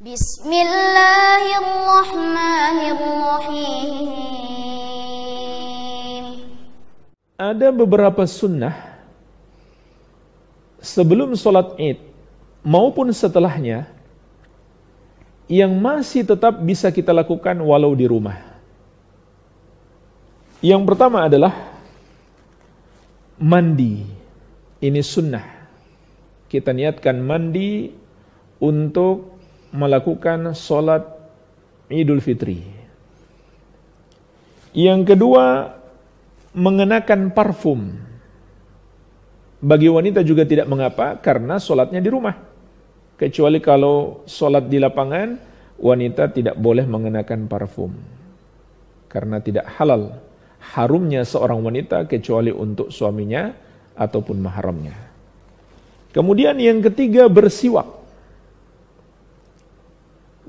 Bismillahirrahmanirrahim. Ada beberapa sunnah sebelum sholat id maupun setelahnya yang masih tetap bisa kita lakukan walau di rumah. Yang pertama adalah mandi. Ini sunnah. Kita niatkan mandi untuk melakukan solat Idul Fitri. Yang kedua, mengenakan parfum. Bagi wanita juga tidak mengapa karena solatnya di rumah. Kecuali kalau solat di lapangan, wanita tidak boleh mengenakan parfum. Karena tidak halal harumnya seorang wanita kecuali untuk suaminya ataupun mahramnya. Kemudian yang ketiga bersiwak.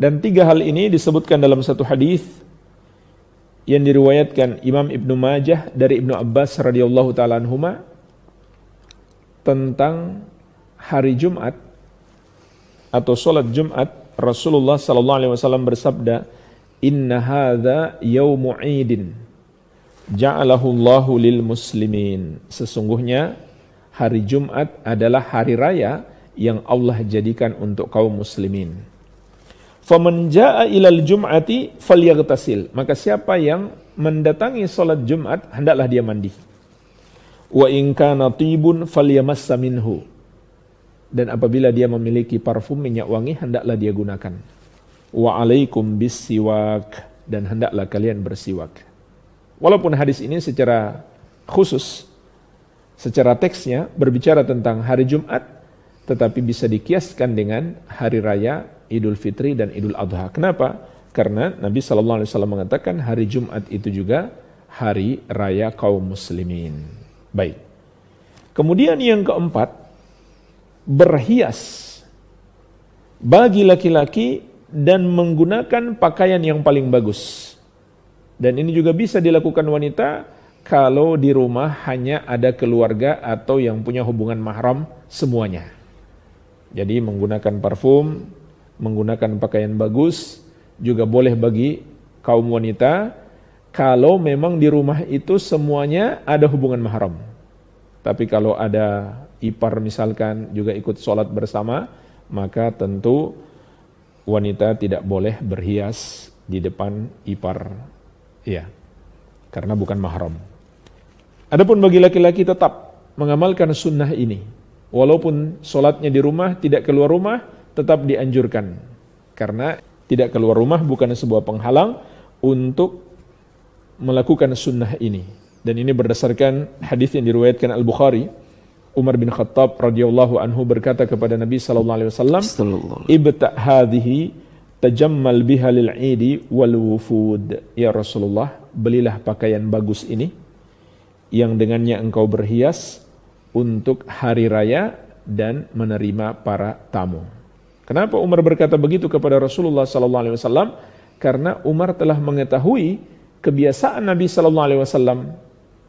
Dan tiga hal ini disebutkan dalam satu hadis yang diriwayatkan Imam Ibnu Majah dari Ibnu Abbas radhiyallahu taala anhuma tentang hari Jumat atau sholat Jumat Rasulullah sallallahu alaihi wasallam bersabda Inna hadza yaumu idin ja'alahu Allahu lil muslimin sesungguhnya hari Jumat adalah hari raya yang Allah jadikan untuk kaum muslimin Faman ilal jum'ati falyaghtasil. Maka siapa yang mendatangi salat Jumat hendaklah dia mandi. Wa in kana tibun falyamassa minhu. Dan apabila dia memiliki parfum minyak wangi hendaklah dia gunakan. Wa alaikum bisiwak dan hendaklah kalian bersiwak. Walaupun hadis ini secara khusus secara teksnya berbicara tentang hari Jumat tetapi bisa dikiaskan dengan hari raya Idul Fitri dan Idul Adha. Kenapa? Karena Nabi Shallallahu Alaihi Wasallam mengatakan hari Jumat itu juga hari raya kaum muslimin. Baik. Kemudian yang keempat, berhias bagi laki-laki dan menggunakan pakaian yang paling bagus. Dan ini juga bisa dilakukan wanita kalau di rumah hanya ada keluarga atau yang punya hubungan mahram semuanya. Jadi menggunakan parfum, menggunakan pakaian bagus juga boleh bagi kaum wanita kalau memang di rumah itu semuanya ada hubungan mahram. Tapi kalau ada ipar misalkan juga ikut sholat bersama, maka tentu wanita tidak boleh berhias di depan ipar. Ya, karena bukan mahram. Adapun bagi laki-laki tetap mengamalkan sunnah ini. Walaupun sholatnya di rumah, tidak keluar rumah, tetap dianjurkan karena tidak keluar rumah bukan sebuah penghalang untuk melakukan sunnah ini dan ini berdasarkan hadis yang diriwayatkan Al Bukhari Umar bin Khattab radhiyallahu anhu berkata kepada Nabi sallallahu alaihi wasallam ibta hadhihi tajammal biha lil idi wal wufud ya Rasulullah belilah pakaian bagus ini yang dengannya engkau berhias untuk hari raya dan menerima para tamu Kenapa Umar berkata begitu kepada Rasulullah sallallahu alaihi wasallam? Karena Umar telah mengetahui kebiasaan Nabi sallallahu alaihi wasallam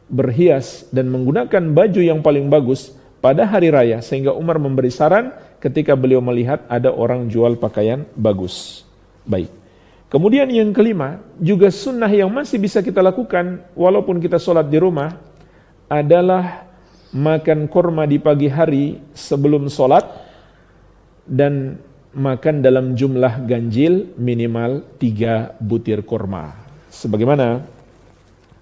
berhias dan menggunakan baju yang paling bagus pada hari raya sehingga Umar memberi saran ketika beliau melihat ada orang jual pakaian bagus. Baik. Kemudian yang kelima, juga sunnah yang masih bisa kita lakukan walaupun kita sholat di rumah adalah makan kurma di pagi hari sebelum sholat dan makan dalam jumlah ganjil minimal tiga butir kurma. Sebagaimana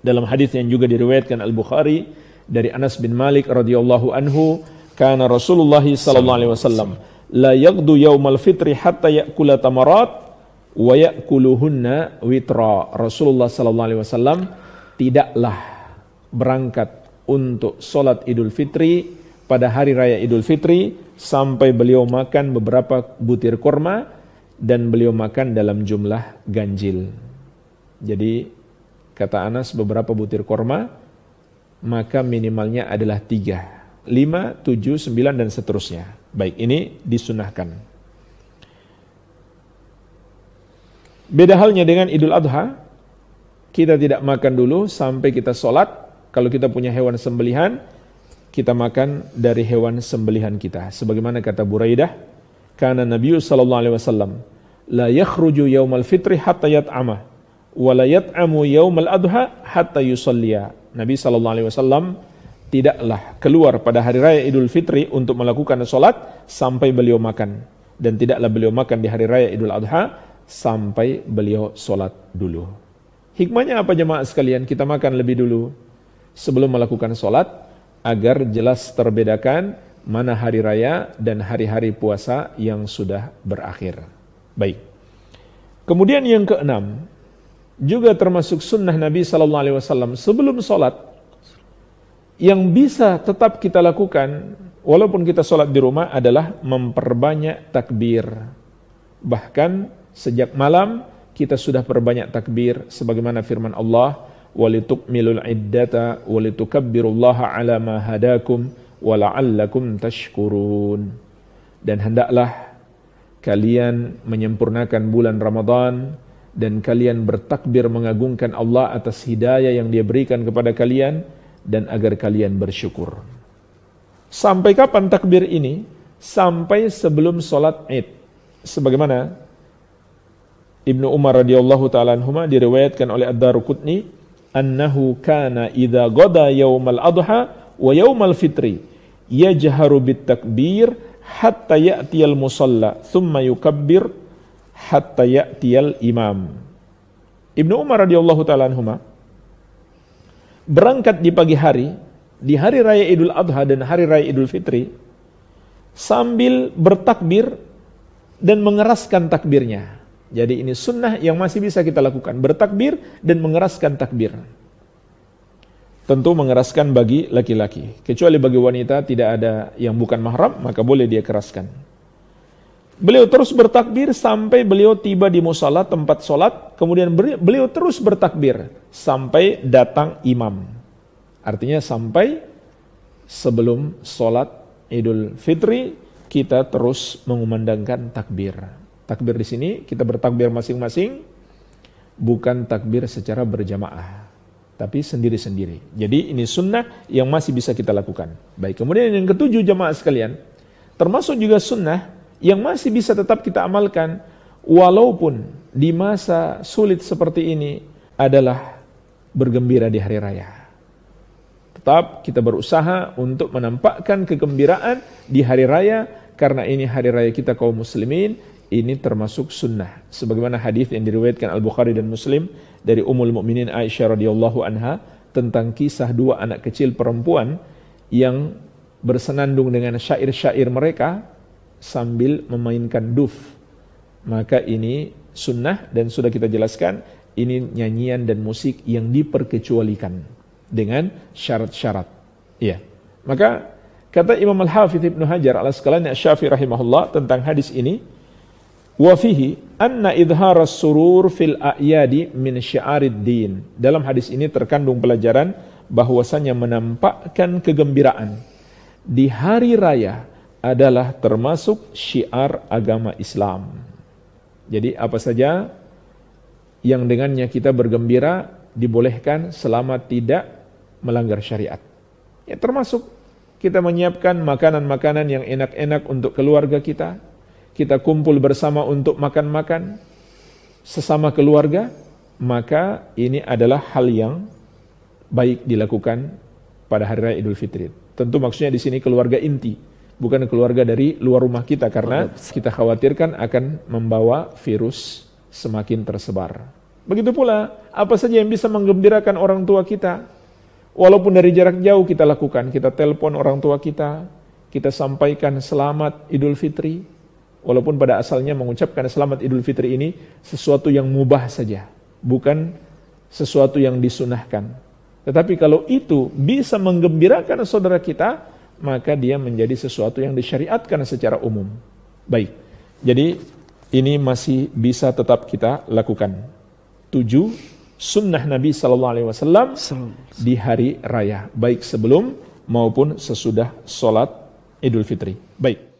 dalam hadis yang juga diriwayatkan Al Bukhari dari Anas bin Malik radhiyallahu anhu, karena Rasulullah sallallahu alaihi wasallam la yaqdu yaumal fitri hatta ya'kula tamarat wa ya'kuluhunna witra. Rasulullah sallallahu alaihi wasallam tidaklah berangkat untuk salat Idul Fitri pada hari raya Idul Fitri sampai beliau makan beberapa butir kurma dan beliau makan dalam jumlah ganjil. Jadi kata Anas beberapa butir kurma maka minimalnya adalah tiga. Lima, tujuh, sembilan dan seterusnya. Baik, ini disunahkan. Beda halnya dengan Idul Adha, kita tidak makan dulu sampai kita sholat. Kalau kita punya hewan sembelihan, kita makan dari hewan sembelihan kita. Sebagaimana kata Buraidah, karena Nabi sallallahu alaihi wasallam la yakhruju yaumal fitri hatta yat'ama wa la yat'amu yaumal adha hatta yusallia. Nabi sallallahu alaihi wasallam tidaklah keluar pada hari raya Idul Fitri untuk melakukan salat sampai beliau makan dan tidaklah beliau makan di hari raya Idul Adha sampai beliau salat dulu. Hikmahnya apa jemaah sekalian? Kita makan lebih dulu sebelum melakukan salat agar jelas terbedakan mana hari raya dan hari-hari puasa yang sudah berakhir. Baik. Kemudian yang keenam, juga termasuk sunnah Nabi Sallallahu Alaihi Wasallam sebelum sholat yang bisa tetap kita lakukan walaupun kita sholat di rumah adalah memperbanyak takbir. Bahkan sejak malam kita sudah perbanyak takbir sebagaimana firman Allah walitukmilul iddata walitukabbirullaha ala ma hadakum wala'allakum tashkurun. Dan hendaklah kalian menyempurnakan bulan Ramadan dan kalian bertakbir mengagungkan Allah atas hidayah yang dia berikan kepada kalian dan agar kalian bersyukur. Sampai kapan takbir ini? Sampai sebelum sholat id. Sebagaimana Ibnu Umar radhiyallahu taala diriwayatkan oleh Ad-Darqutni annahu kana idza ghada yaumal adha wa yaumal fitri yajharu bit takbir hatta ya'tiyal musalla thumma yukabbir hatta ya'tiyal imam. Ibnu Umar radhiyallahu taala anhuma berangkat di pagi hari di hari raya Idul Adha dan hari raya Idul Fitri sambil bertakbir dan mengeraskan takbirnya. Jadi ini sunnah yang masih bisa kita lakukan. Bertakbir dan mengeraskan takbir. Tentu mengeraskan bagi laki-laki. Kecuali bagi wanita tidak ada yang bukan mahram, maka boleh dia keraskan. Beliau terus bertakbir sampai beliau tiba di musala tempat sholat. Kemudian beliau terus bertakbir sampai datang imam. Artinya sampai sebelum sholat Idul Fitri kita terus mengumandangkan takbir. Takbir di sini kita bertakbir masing-masing bukan takbir secara berjamaah tapi sendiri-sendiri. Jadi ini sunnah yang masih bisa kita lakukan. Baik, kemudian yang ketujuh jamaah sekalian, termasuk juga sunnah yang masih bisa tetap kita amalkan walaupun di masa sulit seperti ini adalah bergembira di hari raya. Tetap kita berusaha untuk menampakkan kegembiraan di hari raya karena ini hari raya kita kaum muslimin ini termasuk sunnah. Sebagaimana hadis yang diriwayatkan Al-Bukhari dan Muslim dari Ummul Mukminin Aisyah radhiyallahu anha tentang kisah dua anak kecil perempuan yang bersenandung dengan syair-syair mereka sambil memainkan duf. Maka ini sunnah dan sudah kita jelaskan ini nyanyian dan musik yang diperkecualikan dengan syarat-syarat. Iya. Maka kata Imam Al-Hafidh Ibnu Hajar al Asqalani Asy-Syafi'i rahimahullah tentang hadis ini Wafihi anna idhar surur fil a'yadi min syi'arid din. Dalam hadis ini terkandung pelajaran bahwasanya menampakkan kegembiraan di hari raya adalah termasuk syiar agama Islam. Jadi apa saja yang dengannya kita bergembira dibolehkan selama tidak melanggar syariat. Ya termasuk kita menyiapkan makanan-makanan yang enak-enak untuk keluarga kita, kita kumpul bersama untuk makan-makan sesama keluarga, maka ini adalah hal yang baik dilakukan pada hari raya Idul Fitri. Tentu maksudnya di sini keluarga inti, bukan keluarga dari luar rumah kita karena kita khawatirkan akan membawa virus semakin tersebar. Begitu pula apa saja yang bisa menggembirakan orang tua kita, walaupun dari jarak jauh kita lakukan, kita telepon orang tua kita, kita sampaikan selamat Idul Fitri, walaupun pada asalnya mengucapkan selamat Idul Fitri ini sesuatu yang mubah saja, bukan sesuatu yang disunahkan. Tetapi kalau itu bisa menggembirakan saudara kita, maka dia menjadi sesuatu yang disyariatkan secara umum. Baik, jadi ini masih bisa tetap kita lakukan. Tujuh, sunnah Nabi Sallallahu Alaihi Wasallam di hari raya, baik sebelum maupun sesudah sholat Idul Fitri. Baik.